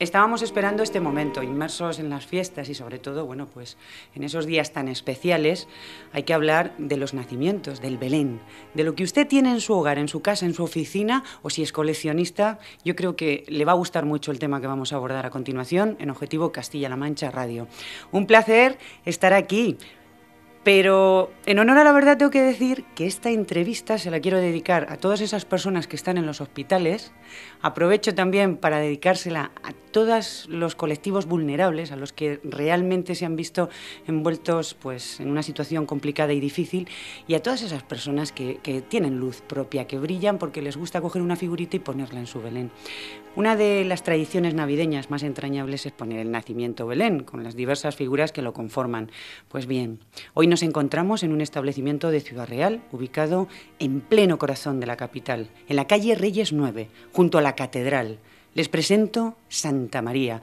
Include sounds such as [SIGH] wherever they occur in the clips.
Estábamos esperando este momento, inmersos en las fiestas y sobre todo, bueno, pues en esos días tan especiales hay que hablar de los nacimientos, del Belén, de lo que usted tiene en su hogar, en su casa, en su oficina o si es coleccionista, yo creo que le va a gustar mucho el tema que vamos a abordar a continuación en Objetivo Castilla-La Mancha Radio. Un placer estar aquí. Pero en honor a la verdad tengo que decir que esta entrevista se la quiero dedicar a todas esas personas que están en los hospitales. Aprovecho también para dedicársela a todos los colectivos vulnerables, a los que realmente se han visto envueltos pues, en una situación complicada y difícil, y a todas esas personas que, que tienen luz propia, que brillan porque les gusta coger una figurita y ponerla en su Belén. Una de las tradiciones navideñas más entrañables es poner el nacimiento Belén, con las diversas figuras que lo conforman. Pues bien, hoy nos encontramos en un establecimiento de Ciudad Real, ubicado en pleno corazón de la capital, en la calle Reyes 9, junto a la catedral. Les presento Santa María.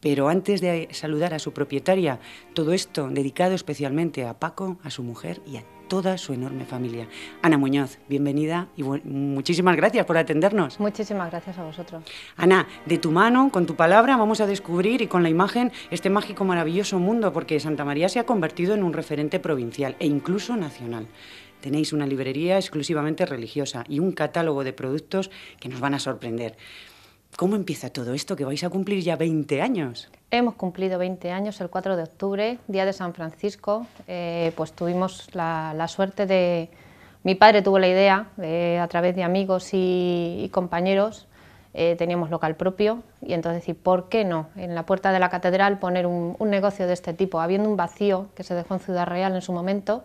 Pero antes de saludar a su propietaria, todo esto dedicado especialmente a Paco, a su mujer y a toda su enorme familia. Ana Muñoz, bienvenida y muchísimas gracias por atendernos. Muchísimas gracias a vosotros. Ana, de tu mano, con tu palabra, vamos a descubrir y con la imagen este mágico, maravilloso mundo, porque Santa María se ha convertido en un referente provincial e incluso nacional. Tenéis una librería exclusivamente religiosa y un catálogo de productos que nos van a sorprender. ¿Cómo empieza todo esto? Que vais a cumplir ya 20 años. Hemos cumplido 20 años el 4 de octubre, día de San Francisco. Eh, pues tuvimos la, suerte de... Mi padre tuvo la idea, a través de amigos y, compañeros, eh, teníamos local propio y entonces, decir, por qué no? En la puerta de la catedral poner un, negocio de este tipo, habiendo un vacío que se dejó en Ciudad Real en su momento.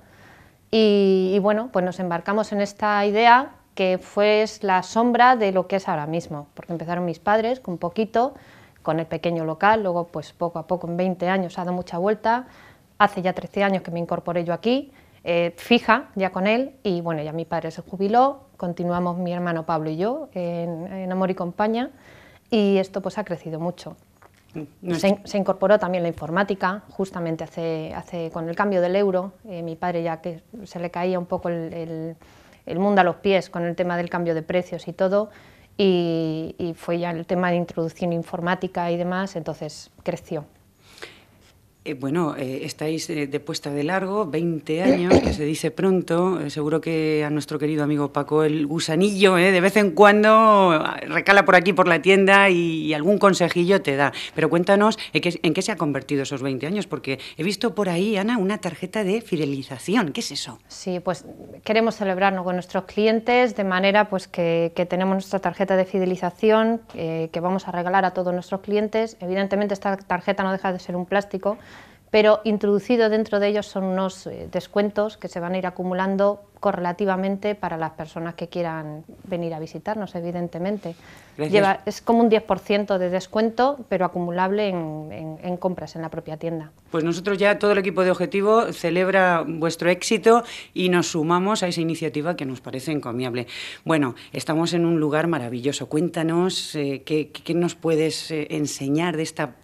Y, y bueno, pues nos embarcamos en esta idea que fue la sombra de lo que es ahora mismo, porque empezaron mis padres con poquito, con el pequeño local, luego pues poco a poco en 20 años ha dado mucha vuelta, hace ya 13 años que me incorporé yo aquí, eh, fija ya con él y bueno, ya mi padre se jubiló, continuamos mi hermano Pablo y yo en, Amor y Compañía y esto pues ha crecido mucho. Mm, se, incorporó también la informática, justamente hace, hace con el cambio del euro, eh, mi padre ya que se le caía un poco el el mundo a los pies con el tema del cambio de precios y todo, y, fue ya el tema de introducción informática y demás, entonces creció. Eh, bueno, eh, estáis eh, de puesta de largo, 20 años, que se dice pronto. seguro que a nuestro querido amigo Paco el gusanillo de vez en cuando ah, recala por aquí, por la tienda y, algún consejillo te da. Pero cuéntanos en qué se ha convertido esos 20 años, porque he visto por ahí, Ana, una tarjeta de fidelización. ¿Qué es eso? Sí, pues queremos celebrarnos con nuestros clientes de manera pues que tenemos nuestra tarjeta de fidelización que vamos a regalar a todos nuestros clientes. Evidentemente esta tarjeta no deja de ser un plástico pero introducido dentro de ellos son unos eh, descuentos que se van a ir acumulando correlativamente para las personas que quieran venir a visitarnos, evidentemente. es como un 10% de descuento, pero acumulable en, compras en la propia tienda. Pues nosotros ya, todo el equipo de Objetivo, celebra vuestro éxito y nos sumamos a esa iniciativa que nos parece encomiable. Bueno, estamos en un lugar maravilloso. Cuéntanos eh, qué, nos puedes eh, enseñar de esta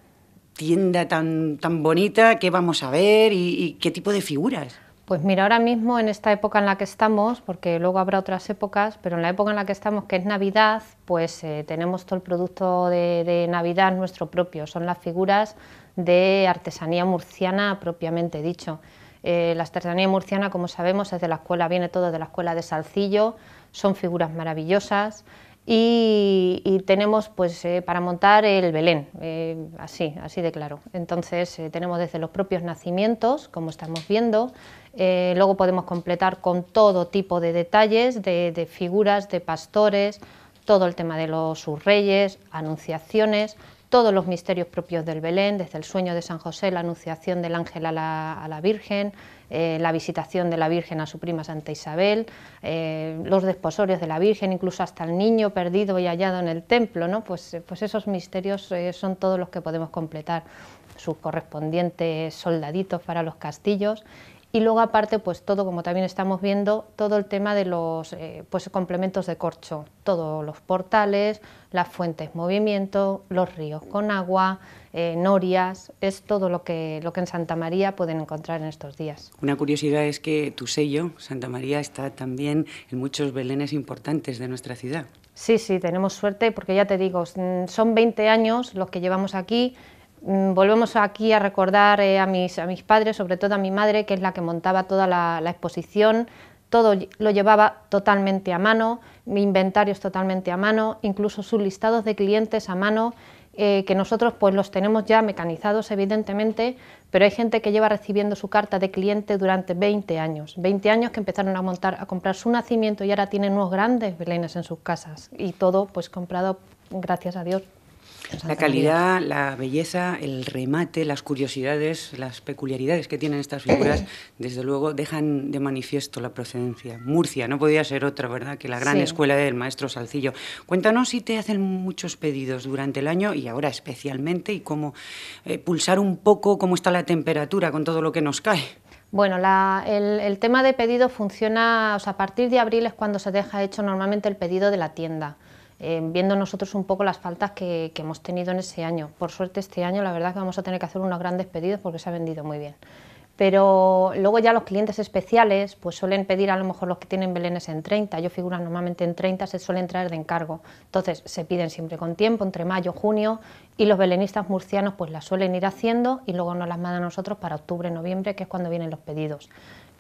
tienda tan, tan bonita, qué vamos a ver y, qué tipo de figuras. Pues mira, ahora mismo en esta época en la que estamos, porque luego habrá otras épocas, pero en la época en la que estamos, que es Navidad, pues eh, tenemos todo el producto de, Navidad nuestro propio, son las figuras de artesanía murciana propiamente dicho. Eh, la artesanía murciana, como sabemos, es de la escuela, viene todo de la escuela de Salcillo, son figuras maravillosas y, tenemos pues eh, para montar el Belén, eh, así, así de claro. Entonces eh, tenemos desde los propios nacimientos, como estamos viendo, luego podemos completar con todo tipo de detalles, de, figuras, de pastores, todo el tema de los subreyes, reyes, anunciaciones, todos los misterios propios del Belén, desde el sueño de San José, la anunciación del ángel a la, a la Virgen, eh, la visitación de la Virgen a su prima Santa Isabel, eh, los desposorios de la Virgen, incluso hasta el niño perdido y hallado en el templo, ¿no? pues, eh, pues esos misterios son todos los que podemos completar, sus correspondientes soldaditos para los castillos y luego aparte, pues todo, como también estamos viendo, todo el tema de los eh, pues, complementos de corcho, todos los portales, las fuentes movimiento, los ríos con agua, eh, norias, es todo lo que, lo que en Santa María pueden encontrar en estos días. Una curiosidad es que tu sello, Santa María, está también en muchos belenes importantes de nuestra ciudad. Sí, sí, tenemos suerte porque ya te digo, mm, son 20 años los que llevamos aquí, Mm, volvemos aquí a recordar eh, a, mis, a, mis, padres, sobre todo a mi madre, que es la que montaba toda la, exposición, todo lo llevaba totalmente a mano, mi inventario es totalmente a mano, incluso sus listados de clientes a mano, eh, que nosotros pues los tenemos ya mecanizados evidentemente, pero hay gente que lleva recibiendo su carta de cliente durante 20 años, 20 años que empezaron a montar, a comprar su nacimiento y ahora tienen unos grandes belenes en sus casas y todo pues comprado gracias a Dios la calidad, la belleza, el remate, las curiosidades, las peculiaridades que tienen estas figuras, [CLEARS THROAT] desde luego dejan de manifiesto la procedencia. Murcia, no podía ser otra, ¿verdad?, que la gran escuela del maestro Salcillo. Cuéntanos si te hacen muchos pedidos durante el año y ahora especialmente, y cómo eh, pulsar un poco cómo está la temperatura con todo lo que nos cae. Bueno, el, tema de pedido funciona, o sea, a partir de abril es cuando se deja hecho normalmente el pedido de la tienda. Eh, viendo nosotros un poco las faltas que, hemos tenido en ese año. Por suerte este año la verdad que vamos a tener que hacer unos grandes pedidos porque se ha vendido muy bien. Pero luego ya los clientes especiales pues suelen pedir a lo mejor los que tienen belenes en 30, yo figuran normalmente en 30 se suelen traer de encargo. Entonces se piden siempre con tiempo, entre mayo, junio, y los belenistas murcianos pues las suelen ir haciendo y luego nos las mandan a nosotros para octubre, noviembre, que es cuando vienen los pedidos.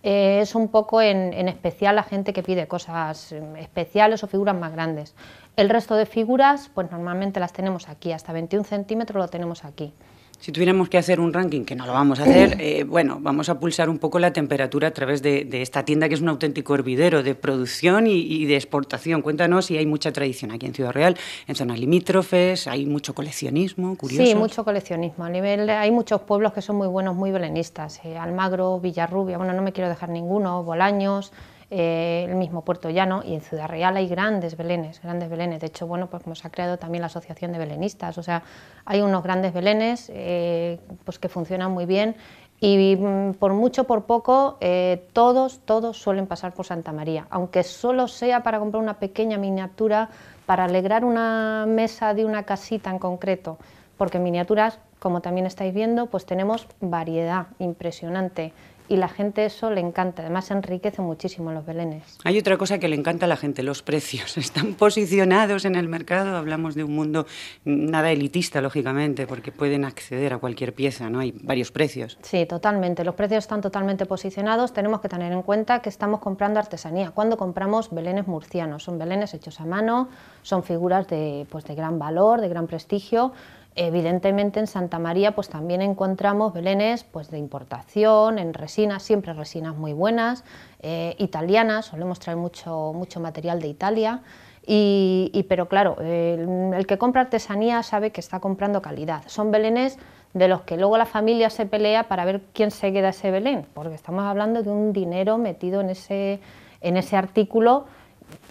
Eh, es un poco en, en, especial la gente que pide cosas mm, especiales o figuras más grandes. El resto de figuras, pues normalmente las tenemos aquí, hasta 21 centímetros lo tenemos aquí. Si tuviéramos que hacer un ranking, que no lo vamos a hacer, [CLEARS THROAT] eh, bueno, vamos a pulsar un poco la temperatura a través de, esta tienda que es un auténtico hervidero de producción y, de exportación. Cuéntanos si hay mucha tradición aquí en Ciudad Real, en zonas limítrofes, hay mucho coleccionismo, curioso. Sí, mucho coleccionismo. A nivel, hay muchos pueblos que son muy buenos, muy belenistas. Eh, Almagro, Villarrubia, bueno, no me quiero dejar ninguno, Bolaños. Eh, el mismo Puerto Llano y en Ciudad Real hay grandes belenes, grandes belenes. De hecho, bueno, pues como se ha creado también la Asociación de Belenistas, o sea, hay unos grandes belenes eh, pues que funcionan muy bien y mm, por mucho, por poco, eh, todos, todos suelen pasar por Santa María, aunque solo sea para comprar una pequeña miniatura, para alegrar una mesa de una casita en concreto, porque miniaturas, como también estáis viendo, pues tenemos variedad impresionante y la gente eso le encanta. Además, enriquece muchísimo los belenes. Hay otra cosa que le encanta a la gente, los precios. [LAUGHS] Están posicionados en el mercado. Hablamos de un mundo nada elitista, lógicamente, porque pueden acceder a cualquier pieza, ¿no? Hay varios precios. Sí, totalmente. Los precios están totalmente posicionados. Tenemos que tener en cuenta que estamos comprando artesanía. Cuando compramos belenes murcianos, son belenes hechos a mano, son figuras de, pues, de gran valor, de gran prestigio. Evidentemente en Santa María pues también encontramos belenes pues de importación, en resinas, siempre resinas muy buenas, eh, italianas, solemos traer mucho, mucho material de Italia, y, pero claro, el que compra artesanía sabe que está comprando calidad. Son belenes de los que luego la familia se pelea para ver quién se queda ese belén, porque estamos hablando de un dinero metido en ese, en ese artículo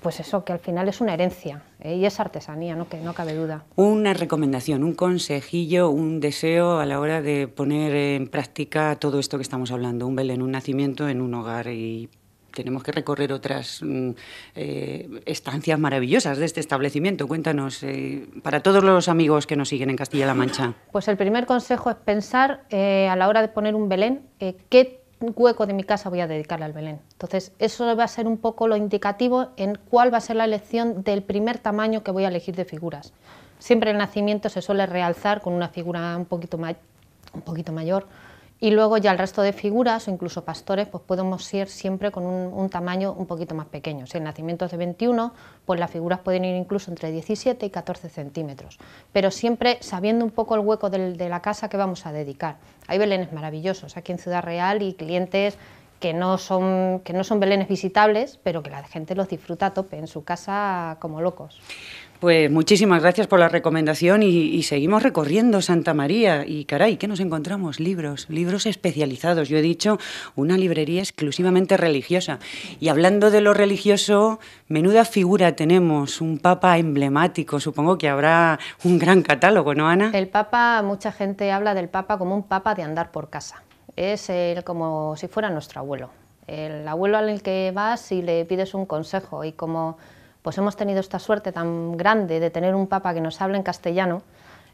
pues eso, que al final es una herencia ¿eh? y es artesanía, ¿no? que no cabe duda. Una recomendación, un consejillo, un deseo a la hora de poner en práctica todo esto que estamos hablando, un Belén, un nacimiento en un hogar y tenemos que recorrer otras mm, eh, estancias maravillosas de este establecimiento. Cuéntanos, eh, para todos los amigos que nos siguen en Castilla-La Mancha. Pues el primer consejo es pensar a la hora de poner un Belén qué hueco de mi casa voy a dedicarle al Belén. Entonces, eso va a ser un poco lo indicativo en cuál va a ser la elección del primer tamaño que voy a elegir de figuras. Siempre el nacimiento se suele realzar con una figura un poquito, un poquito mayor, y luego ya el resto de figuras o incluso pastores pues podemos ir siempre con un, tamaño un poquito más pequeño. Si el nacimiento es de 21, pues las figuras pueden ir incluso entre 17 y 14 centímetros, pero siempre sabiendo un poco el hueco de la casa que vamos a dedicar. Hay belenes maravillosos aquí en Ciudad Real y clientes que no son, que no son belenes visitables, pero que la gente los disfruta a tope en su casa como locos. Pues muchísimas gracias por la recomendación y, seguimos recorriendo Santa María. Y caray, ¿qué nos encontramos? Libros, libros especializados. Yo he dicho una librería exclusivamente religiosa. Y hablando de lo religioso, menuda figura tenemos, un papa emblemático. Supongo que habrá un gran catálogo, ¿no, Ana? El papa, mucha gente habla del papa como un papa de andar por casa. Es como si fuera nuestro abuelo. El abuelo al que vas y le pides un consejo y como pues hemos tenido esta suerte tan grande de tener un papa que nos habla en castellano,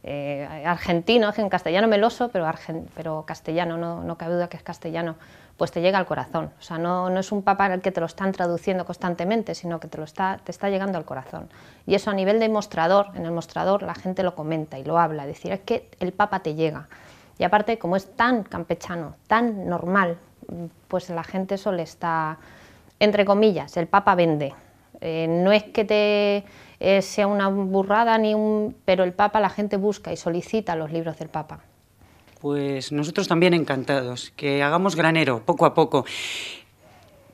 eh, argentino, en castellano meloso, pero, pero castellano, no, no, cabe duda que es castellano, pues te llega al corazón. O sea, no, no es un papa al que te lo están traduciendo constantemente, sino que te, lo está, llegando al corazón. Y eso a nivel de mostrador, en el mostrador la gente lo comenta y lo habla, decir, es que el papa te llega. Y aparte, como es tan campechano, tan normal, pues la gente solo está, entre comillas, el papa vende. Eh, no es que te eh, sea una burrada, ni un, pero el Papa la gente busca y solicita los libros del Papa. Pues nosotros también encantados, que hagamos granero poco a poco.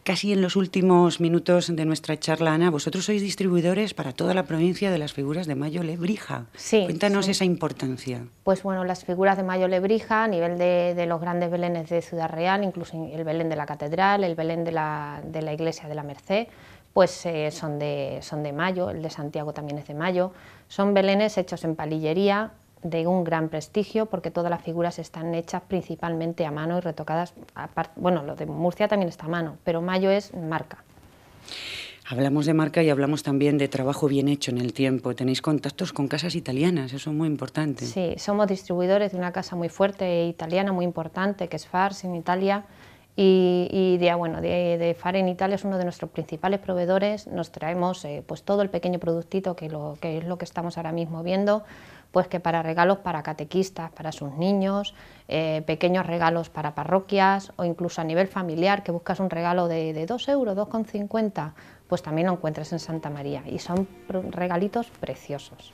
Casi en los últimos minutos de nuestra charla, Ana, vosotros sois distribuidores para toda la provincia de las figuras de Mayo Lebrija. Sí. Cuéntanos esa importancia. Pues bueno, las figuras de Mayo Lebrija a nivel de, los grandes belenes de Ciudad Real, incluso el Belén de la Catedral, el Belén de la Iglesia de la Merced, pues eh, son, de, son de mayo, el de Santiago también es de mayo. Son belenes hechos en palillería de un gran prestigio porque todas las figuras están hechas principalmente a mano y retocadas, bueno, lo de Murcia también está a mano, pero mayo es marca. Hablamos de marca y hablamos también de trabajo bien hecho en el tiempo. Tenéis contactos con casas italianas, eso es muy importante. Sí, somos distribuidores de una casa muy fuerte italiana, muy importante, que es Fars en Italia y, de, ah, bueno, de, de, Faren Italia es uno de nuestros principales proveedores, nos traemos eh, pues todo el pequeño productito que, lo, es lo que estamos ahora mismo viendo, pues que para regalos para catequistas, para sus niños, eh, pequeños regalos para parroquias o incluso a nivel familiar, que buscas un regalo de, de 2 euros, 2,50, pues también lo encuentras en Santa María y son regalitos preciosos.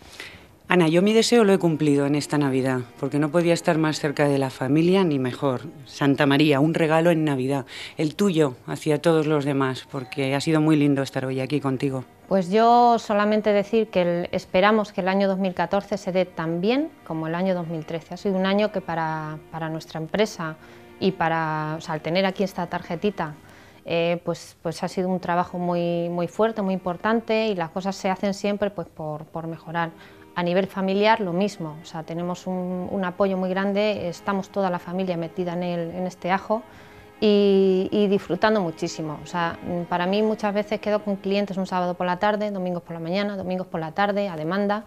Ana, yo mi deseo lo he cumplido en esta Navidad, porque no podía estar más cerca de la familia ni mejor. Santa María, un regalo en Navidad, el tuyo hacia todos los demás, porque ha sido muy lindo estar hoy aquí contigo. Pues yo solamente decir que esperamos que el año 2014 se dé tan bien como el año 2013. Ha sido un año que para, para nuestra empresa y para, o sea, al tener aquí esta tarjetita, eh, pues, pues ha sido un trabajo muy, muy fuerte, muy importante y las cosas se hacen siempre pues, por, por mejorar. A nivel familiar, lo mismo, o sea, tenemos un, apoyo muy grande, estamos toda la familia metida en, el, en este ajo y, disfrutando muchísimo. O sea, para mí muchas veces quedo con clientes un sábado por la tarde, domingos por la mañana, domingos por la tarde, a demanda,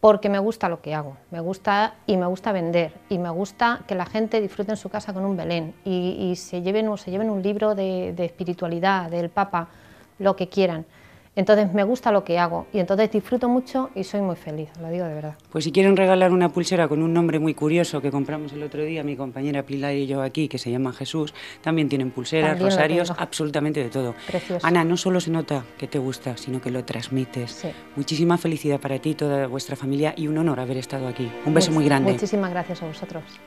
porque me gusta lo que hago, me gusta y me gusta vender y me gusta que la gente disfrute en su casa con un Belén y, se, lleven, o se lleven un libro de espiritualidad, del Papa, lo que quieran. Entonces me gusta lo que hago y entonces disfruto mucho y soy muy feliz, lo digo de verdad. Pues si quieren regalar una pulsera con un nombre muy curioso que compramos el otro día, mi compañera Pilar y yo aquí, que se llama Jesús, también tienen pulseras, rosarios, absolutamente de todo. Ana, no solo se nota que te gusta, sino que lo transmites. Sí. Muchísima felicidad para ti y toda vuestra familia y un honor haber estado aquí. Un beso muy grande. Muchísimas gracias a vosotros.